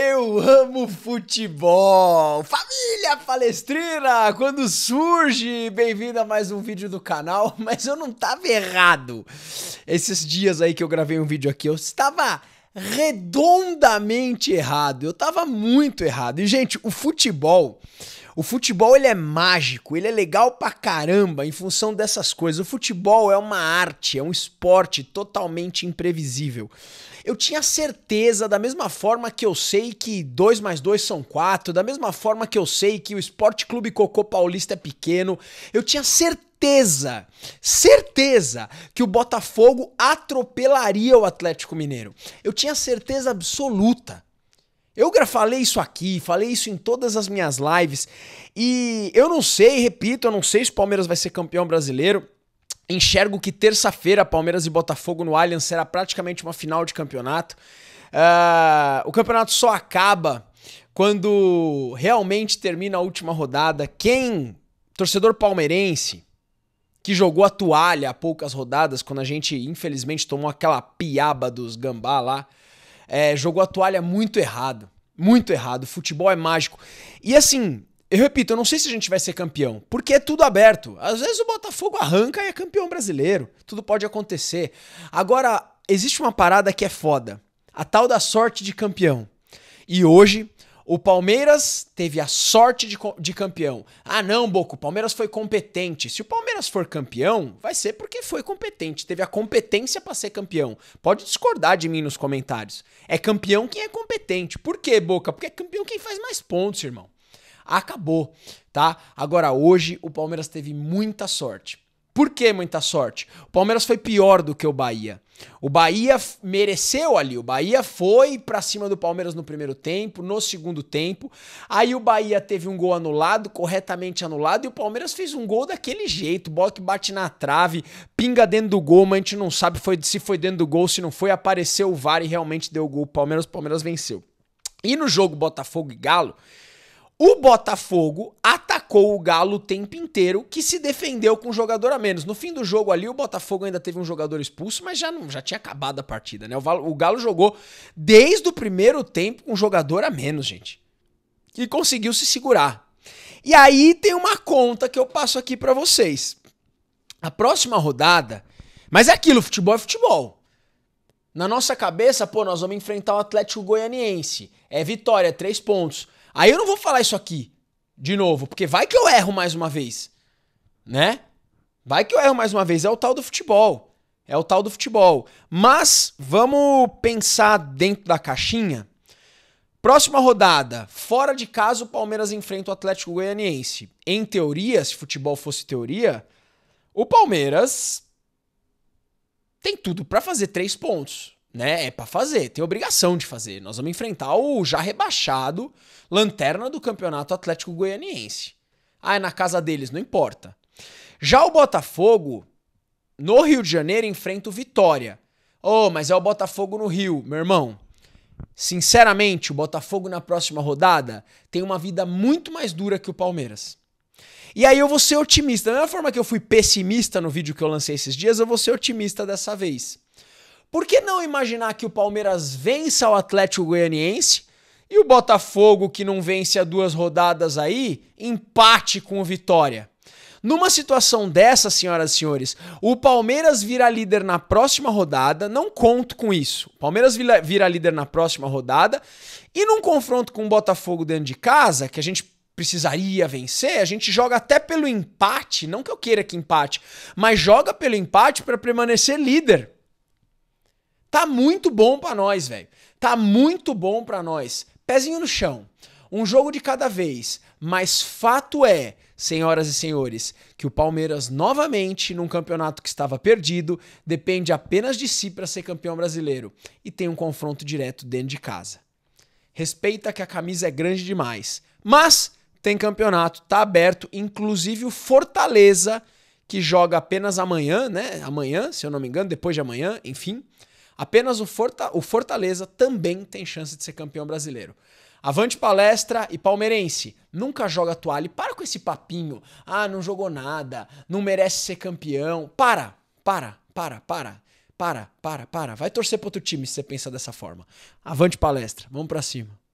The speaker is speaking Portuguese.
Eu amo futebol! Família Palestrina, quando surge, bem-vindo a mais um vídeo do canal, mas eu não tava errado. Esses dias aí que eu gravei um vídeo aqui, eu estava redondamente errado, eu tava muito errado. E gente, o futebol, o futebol ele é mágico, ele é legal pra caramba em função dessas coisas. O futebol é uma arte, é um esporte totalmente imprevisível. Eu tinha certeza, da mesma forma que eu sei que 2 mais 2 são 4, da mesma forma que eu sei que o Esporte Clube Cocô Paulista é pequeno, eu tinha certeza, certeza que o Botafogo atropelaria o Atlético Mineiro. Eu tinha certeza absoluta. Eu falei isso aqui, falei isso em todas as minhas lives. E eu não sei, repito, eu não sei se o Palmeiras vai ser campeão brasileiro. Enxergo que terça-feira Palmeiras e Botafogo no Allianz será praticamente uma final de campeonato. Uh, o campeonato só acaba quando realmente termina a última rodada. Quem, torcedor palmeirense, que jogou a toalha há poucas rodadas, quando a gente infelizmente tomou aquela piaba dos gambá lá, é, jogou a toalha muito errado. Muito errado. Futebol é mágico. E assim, eu repito, eu não sei se a gente vai ser campeão, porque é tudo aberto. Às vezes o Botafogo arranca e é campeão brasileiro. Tudo pode acontecer. Agora, existe uma parada que é foda: a tal da sorte de campeão. E hoje, o Palmeiras teve a sorte de, de campeão. Ah, não, Boco, o Palmeiras foi competente. Se o Palmeiras for campeão, vai ser porque foi competente. Teve a competência para ser campeão. Pode discordar de mim nos comentários. É campeão quem é competente. Por quê, Boca? Porque é campeão quem faz mais pontos, irmão. Acabou, tá? Agora, hoje, o Palmeiras teve muita sorte. Por que muita sorte? O Palmeiras foi pior do que o Bahia. O Bahia mereceu ali, o Bahia foi para cima do Palmeiras no primeiro tempo, no segundo tempo. Aí o Bahia teve um gol anulado, corretamente anulado, e o Palmeiras fez um gol daquele jeito, bola que bate na trave, pinga dentro do gol, mas a gente não sabe foi, se foi dentro do gol, se não foi, apareceu o VAR e realmente deu o gol. O Palmeiras, o Palmeiras venceu. E no jogo Botafogo e Galo, o Botafogo atacou o Galo o tempo inteiro, que se defendeu com um jogador a menos. No fim do jogo ali, o Botafogo ainda teve um jogador expulso, mas já, não, já tinha acabado a partida, né? O, o Galo jogou desde o primeiro tempo com um jogador a menos, gente. E conseguiu se segurar. E aí tem uma conta que eu passo aqui para vocês. A próxima rodada. Mas é aquilo, futebol é futebol. Na nossa cabeça, pô, nós vamos enfrentar o Atlético Goianiense. É vitória, três pontos. Aí eu não vou falar isso aqui de novo, porque vai que eu erro mais uma vez, né? Vai que eu erro mais uma vez, é o tal do futebol. É o tal do futebol. Mas vamos pensar dentro da caixinha. Próxima rodada, fora de casa, o Palmeiras enfrenta o Atlético Goianiense. Em teoria, se futebol fosse teoria, o Palmeiras tem tudo para fazer três pontos né? É para fazer, tem obrigação de fazer. Nós vamos enfrentar o já rebaixado lanterna do Campeonato Atlético Goianiense. Ah, é na casa deles, não importa. Já o Botafogo no Rio de Janeiro enfrenta o Vitória. Oh, mas é o Botafogo no Rio, meu irmão. Sinceramente, o Botafogo na próxima rodada tem uma vida muito mais dura que o Palmeiras. E aí eu vou ser otimista. Da mesma forma que eu fui pessimista no vídeo que eu lancei esses dias, eu vou ser otimista dessa vez. Por que não imaginar que o Palmeiras vença o Atlético Goianiense e o Botafogo, que não vence há duas rodadas aí, empate com o Vitória? Numa situação dessa, senhoras e senhores, o Palmeiras vira líder na próxima rodada, não conto com isso. O Palmeiras vira líder na próxima rodada e num confronto com o Botafogo dentro de casa, que a gente precisaria vencer, a gente joga até pelo empate, não que eu queira que empate, mas joga pelo empate para permanecer líder. Tá muito bom para nós, velho. Tá muito bom para nós. Pezinho no chão. Um jogo de cada vez. Mas fato é, senhoras e senhores, que o Palmeiras novamente, num campeonato que estava perdido, depende apenas de si para ser campeão brasileiro e tem um confronto direto dentro de casa. Respeita que a camisa é grande demais, mas tem campeonato, tá aberto, inclusive o Fortaleza que joga apenas amanhã, né? Amanhã, se eu não me engano, depois de amanhã, enfim, Apenas o, Forta, o Fortaleza também tem chance de ser campeão brasileiro. Avante palestra e palmeirense, nunca joga toalha e para com esse papinho. Ah, não jogou nada, não merece ser campeão. Para, para, para, para, para, para, para. Vai torcer para outro time se você pensar dessa forma. Avante palestra, vamos para cima.